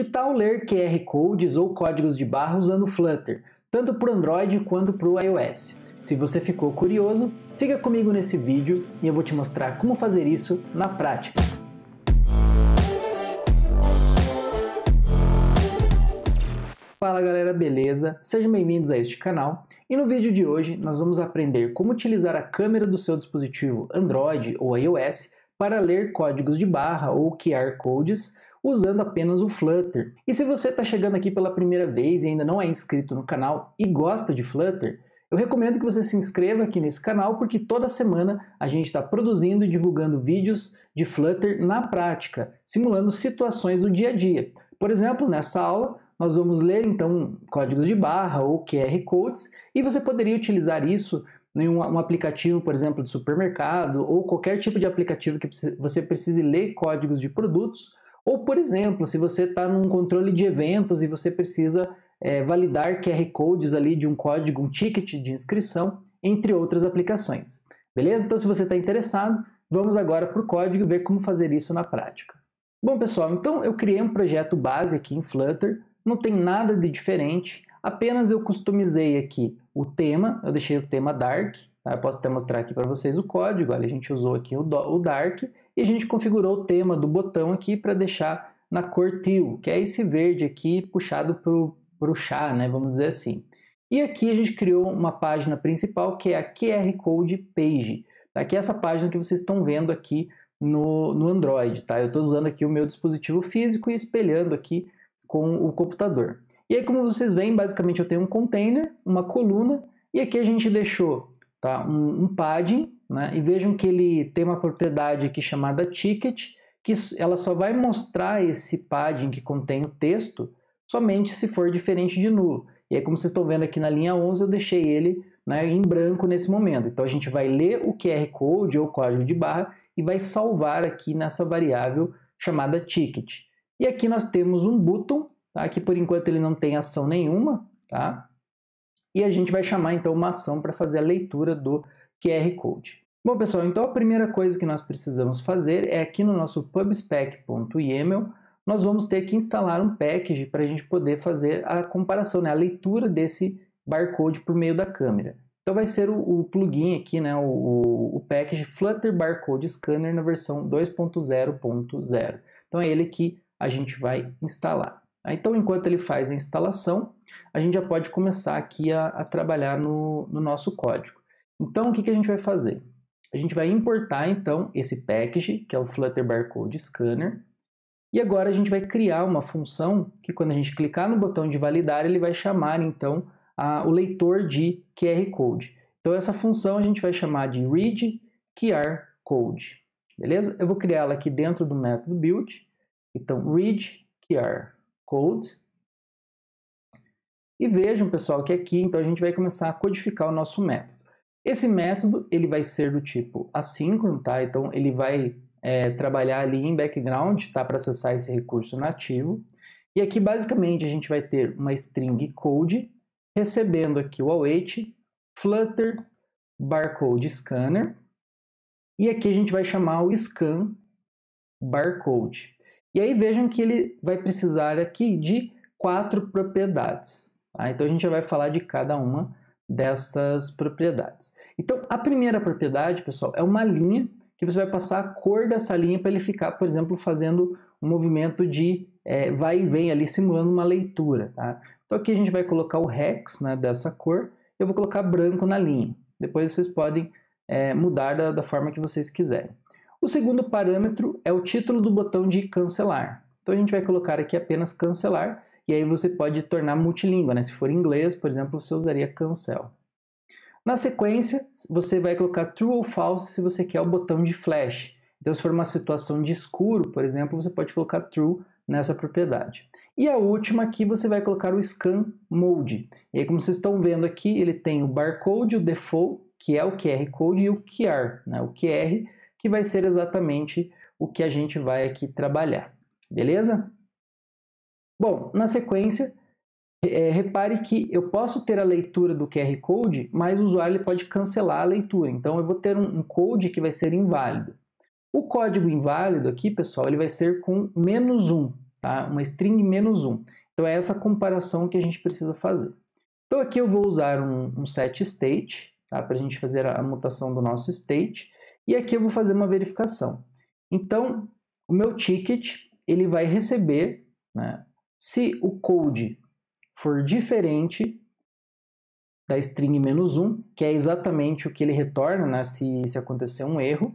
Que tal ler QR codes ou códigos de barra usando Flutter, tanto para o Android quanto para o iOS? Se você ficou curioso, fica comigo nesse vídeo e eu vou te mostrar como fazer isso na prática. Fala galera, beleza? Sejam bem-vindos a este canal e no vídeo de hoje nós vamos aprender como utilizar a câmera do seu dispositivo Android ou iOS para ler códigos de barra ou QR codes usando apenas o Flutter. E se você está chegando aqui pela primeira vez e ainda não é inscrito no canal e gosta de Flutter, eu recomendo que você se inscreva aqui nesse canal porque toda semana a gente está produzindo e divulgando vídeos de Flutter na prática, simulando situações do dia a dia. Por exemplo, nessa aula nós vamos ler então códigos de barra ou QR codes e você poderia utilizar isso em um, aplicativo, por exemplo, de supermercado ou qualquer tipo de aplicativo que você precise ler códigos de produtos ou, por exemplo, se você está num controle de eventos e você precisa é, validar QR codes ali de um código, um ticket de inscrição, entre outras aplicações. Beleza? Então, se você está interessado, vamos agora para o código ver como fazer isso na prática. Bom, pessoal, então eu criei um projeto base aqui em Flutter, não tem nada de diferente, apenas eu customizei aqui o tema, eu deixei o tema dark, tá? eu posso até mostrar aqui para vocês o código, olha, a gente usou aqui o dark, e a gente configurou o tema do botão aqui para deixar na cor teal, que é esse verde aqui puxado para o chá, né? vamos dizer assim. E aqui a gente criou uma página principal que é a QR Code Page. Tá? Que é essa página que vocês estão vendo aqui no, no Android. Tá? Eu estou usando aqui o meu dispositivo físico e espelhando aqui com o computador. E aí, como vocês veem, basicamente eu tenho um container, uma coluna, e aqui a gente deixou tá, um, um padding né? E vejam que ele tem uma propriedade aqui chamada ticket, que ela só vai mostrar esse padding que contém o texto somente se for diferente de nulo. E aí, como vocês estão vendo aqui na linha 11, eu deixei ele né, em branco nesse momento. Então, a gente vai ler o QR Code ou código de barra e vai salvar aqui nessa variável chamada ticket. E aqui nós temos um button, tá? que por enquanto ele não tem ação nenhuma. Tá? E a gente vai chamar, então, uma ação para fazer a leitura do QR Code. Bom, pessoal, então a primeira coisa que nós precisamos fazer é aqui no nosso pubspec.yaml, nós vamos ter que instalar um package para a gente poder fazer a comparação, né, a leitura desse barcode por meio da câmera. Então vai ser o, o plugin aqui, né, o, o package Flutter Barcode Scanner na versão 2.0.0. Então é ele que a gente vai instalar. Então, enquanto ele faz a instalação, a gente já pode começar aqui a, a trabalhar no, no nosso código. Então, o que, que a gente vai fazer? A gente vai importar, então, esse package, que é o Flutter Barcode Scanner, e agora a gente vai criar uma função que quando a gente clicar no botão de validar, ele vai chamar, então, a, o leitor de QR Code. Então, essa função a gente vai chamar de read QR Code, beleza? Eu vou criá-la aqui dentro do método build. Então, read QR Code. E vejam, pessoal, que aqui então a gente vai começar a codificar o nosso método. Esse método ele vai ser do tipo assíncrono, tá? Então ele vai é, trabalhar ali em background, tá? Para acessar esse recurso nativo. E aqui basicamente a gente vai ter uma string code recebendo aqui o await, flutter, barcode scanner. E aqui a gente vai chamar o scan barcode. E aí vejam que ele vai precisar aqui de quatro propriedades. Tá? Então a gente já vai falar de cada uma dessas propriedades. Então, a primeira propriedade, pessoal, é uma linha que você vai passar a cor dessa linha para ele ficar, por exemplo, fazendo um movimento de é, vai e vem ali, simulando uma leitura. Tá? Então aqui a gente vai colocar o hex né, dessa cor, eu vou colocar branco na linha. Depois vocês podem é, mudar da, da forma que vocês quiserem. O segundo parâmetro é o título do botão de cancelar. Então a gente vai colocar aqui apenas cancelar e aí você pode tornar multilíngua, né? Se for inglês, por exemplo, você usaria cancel. Na sequência, você vai colocar true ou false se você quer o botão de flash. Então, se for uma situação de escuro, por exemplo, você pode colocar true nessa propriedade. E a última aqui você vai colocar o scan mode. E aí, como vocês estão vendo aqui, ele tem o barcode, o default, que é o QR code, e o QR, né? o QR, que vai ser exatamente o que a gente vai aqui trabalhar. Beleza? Bom, na sequência, é, repare que eu posso ter a leitura do QR Code, mas o usuário ele pode cancelar a leitura. Então, eu vou ter um, um code que vai ser inválido. O código inválido aqui, pessoal, ele vai ser com menos um, tá? uma string menos um. Então, é essa comparação que a gente precisa fazer. Então, aqui eu vou usar um, um set state, tá? para a gente fazer a, a mutação do nosso state. E aqui eu vou fazer uma verificação. Então, o meu ticket ele vai receber né, se o code for diferente da string menos um, que é exatamente o que ele retorna né, se, se acontecer um erro,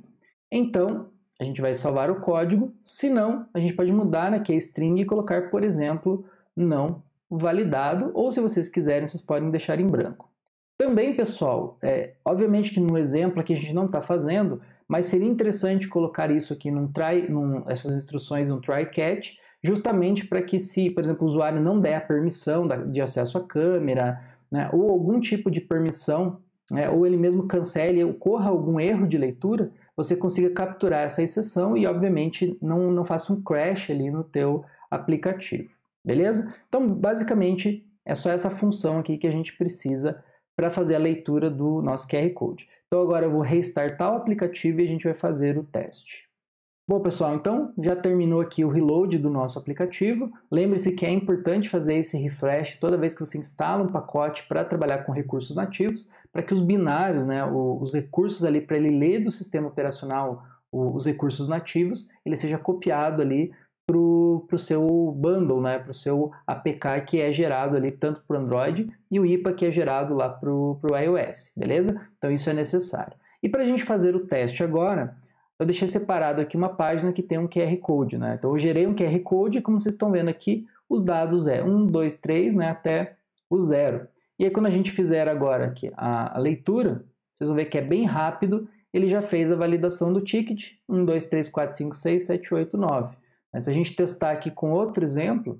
então a gente vai salvar o código, se não, a gente pode mudar aqui né, a é string e colocar, por exemplo, não validado, ou se vocês quiserem, vocês podem deixar em branco. Também, pessoal, é, obviamente que no exemplo aqui a gente não está fazendo, mas seria interessante colocar isso aqui num try, num, essas instruções no try catch, justamente para que se, por exemplo, o usuário não der a permissão de acesso à câmera, né, ou algum tipo de permissão, né, ou ele mesmo cancele, ocorra algum erro de leitura, você consiga capturar essa exceção e, obviamente, não, não faça um crash ali no teu aplicativo, beleza? Então, basicamente, é só essa função aqui que a gente precisa para fazer a leitura do nosso QR Code. Então agora eu vou restartar o aplicativo e a gente vai fazer o teste. Bom, pessoal, então já terminou aqui o reload do nosso aplicativo. Lembre-se que é importante fazer esse refresh toda vez que você instala um pacote para trabalhar com recursos nativos, para que os binários, né, os recursos ali para ele ler do sistema operacional os recursos nativos, ele seja copiado ali para o seu bundle, né, para o seu APK que é gerado ali tanto para o Android e o IPA que é gerado lá para o iOS, beleza? Então isso é necessário. E para a gente fazer o teste agora, eu deixei separado aqui uma página que tem um QR Code, né? Então eu gerei um QR Code e como vocês estão vendo aqui, os dados é 1, 2, 3, né, até o zero. E aí quando a gente fizer agora aqui a, a leitura, vocês vão ver que é bem rápido, ele já fez a validação do ticket, 1, 2, 3, 4, 5, 6, 7, 8, 9. Mas se a gente testar aqui com outro exemplo,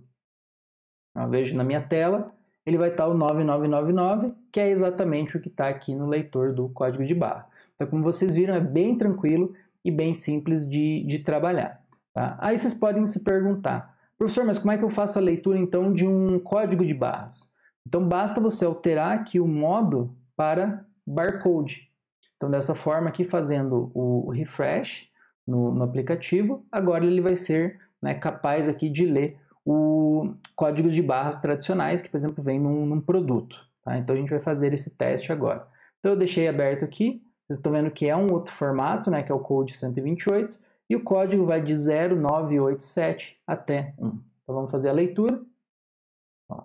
eu vejo na minha tela, ele vai estar o 9999, que é exatamente o que está aqui no leitor do código de barra. Então como vocês viram, é bem tranquilo, e bem simples de, de trabalhar. Tá? Aí vocês podem se perguntar, professor, mas como é que eu faço a leitura então de um código de barras? Então basta você alterar aqui o modo para barcode. Então dessa forma aqui fazendo o refresh no, no aplicativo, agora ele vai ser né, capaz aqui de ler o código de barras tradicionais que, por exemplo, vem num, num produto. Tá? Então a gente vai fazer esse teste agora. Então eu deixei aberto aqui, vocês estão vendo que é um outro formato, né, que é o Code 128, e o código vai de 0987 até 1. Então vamos fazer a leitura.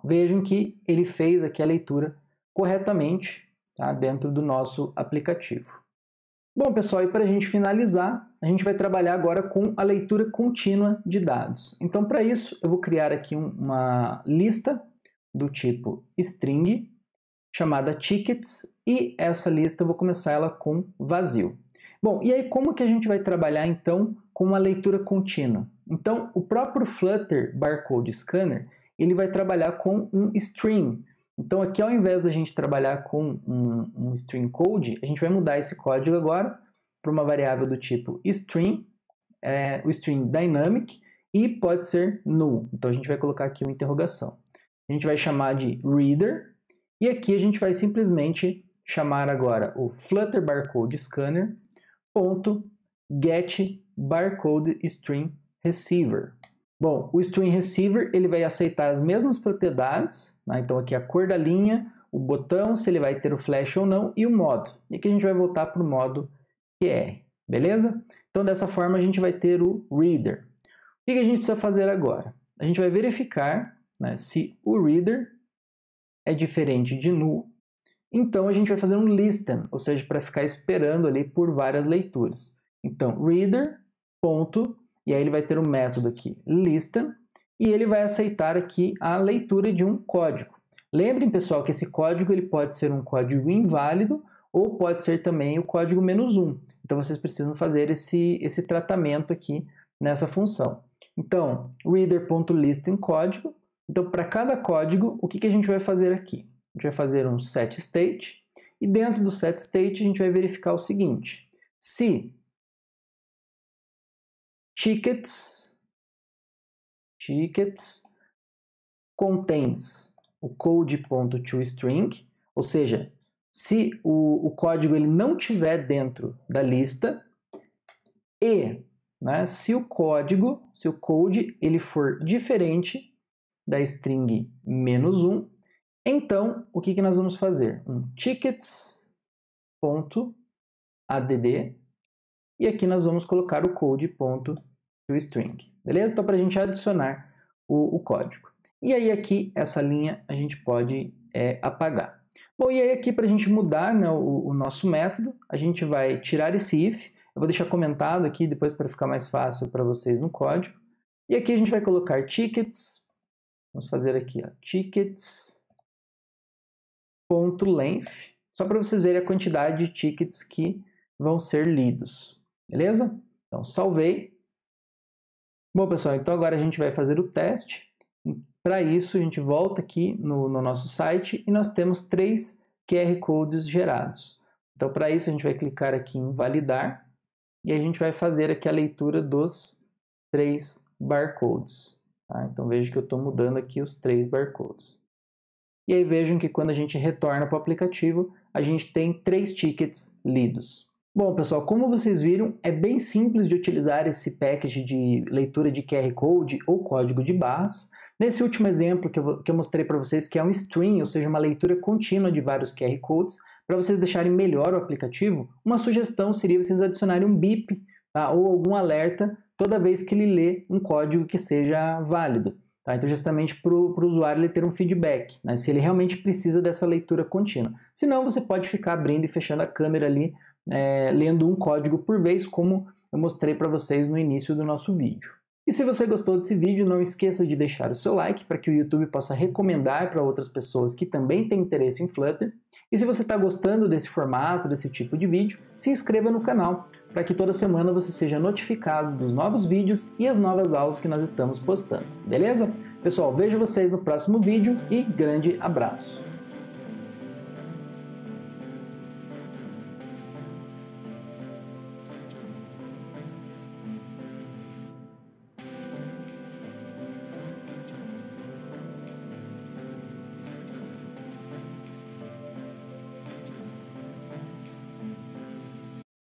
Vejam que ele fez aqui a leitura corretamente tá, dentro do nosso aplicativo. Bom, pessoal, e para a gente finalizar, a gente vai trabalhar agora com a leitura contínua de dados. Então, para isso, eu vou criar aqui uma lista do tipo string, chamada tickets, e essa lista eu vou começar ela com vazio. Bom, e aí como que a gente vai trabalhar então com uma leitura contínua? Então, o próprio Flutter Barcode Scanner, ele vai trabalhar com um stream. Então, aqui ao invés da gente trabalhar com um, um stream code, a gente vai mudar esse código agora para uma variável do tipo stream, é, o String dynamic e pode ser null. Então, a gente vai colocar aqui uma interrogação. A gente vai chamar de reader e aqui a gente vai simplesmente chamar agora o Flutter Barcode Scanner ponto get barcode string receiver. Bom, o string receiver ele vai aceitar as mesmas propriedades, né? então aqui a cor da linha, o botão, se ele vai ter o flash ou não e o modo. E aqui a gente vai voltar para o modo QR, beleza? Então dessa forma a gente vai ter o reader. O que a gente precisa fazer agora? A gente vai verificar né, se o reader é diferente de null então a gente vai fazer um listen, ou seja, para ficar esperando ali por várias leituras. Então, reader, ponto, e aí ele vai ter o um método aqui, listen, e ele vai aceitar aqui a leitura de um código. Lembrem, pessoal, que esse código ele pode ser um código inválido ou pode ser também o código menos um. Então vocês precisam fazer esse, esse tratamento aqui nessa função. Então, reader.listen código. Então, para cada código, o que, que a gente vai fazer aqui? A gente vai fazer um set state e dentro do set state a gente vai verificar o seguinte: se tickets tickets contains o code.toString, ou seja, se o, o, código ele não tiver dentro da lista e né, se o código, se o code ele for diferente da string menos um então, o que, que nós vamos fazer? Um tickets.add e aqui nós vamos colocar o code.toString, beleza? Então, para a gente adicionar o, o, código. E aí aqui, essa linha a gente pode é, apagar. Bom, e aí aqui para a gente mudar né, o, o nosso método, a gente vai tirar esse if, eu vou deixar comentado aqui depois para ficar mais fácil para vocês no código. E aqui a gente vai colocar tickets, vamos fazer aqui, ó, tickets length, só para vocês verem a quantidade de tickets que vão ser lidos. Beleza? Então, salvei. Bom, pessoal, então agora a gente vai fazer o teste. Para isso, a gente volta aqui no, no, nosso site e nós temos três QR Codes gerados. Então, para isso, a gente vai clicar aqui em validar e a gente vai fazer aqui a leitura dos três barcodes. Tá? Então, veja que eu estou mudando aqui os três barcodes. E aí vejam que quando a gente retorna para o aplicativo, a gente tem três tickets lidos. Bom, pessoal, como vocês viram, é bem simples de utilizar esse package de leitura de QR Code ou código de barras. Nesse último exemplo que eu, mostrei para vocês, que é um stream, ou seja, uma leitura contínua de vários QR Codes, para vocês deixarem melhor o aplicativo, uma sugestão seria vocês adicionarem um bip tá, ou algum alerta toda vez que ele lê um código que seja válido. Tá? Então, justamente para o usuário ele ter um feedback, né? se ele realmente precisa dessa leitura contínua. Se não, você pode ficar abrindo e fechando a câmera ali, é, lendo um código por vez, como eu mostrei para vocês no início do nosso vídeo. E se você gostou desse vídeo, não esqueça de deixar o seu like para que o YouTube possa recomendar para outras pessoas que também têm interesse em Flutter. E se você está gostando desse formato, desse tipo de vídeo, se inscreva no canal para que toda semana você seja notificado dos novos vídeos e as novas aulas que nós estamos postando, beleza? Pessoal, vejo vocês no próximo vídeo e grande abraço!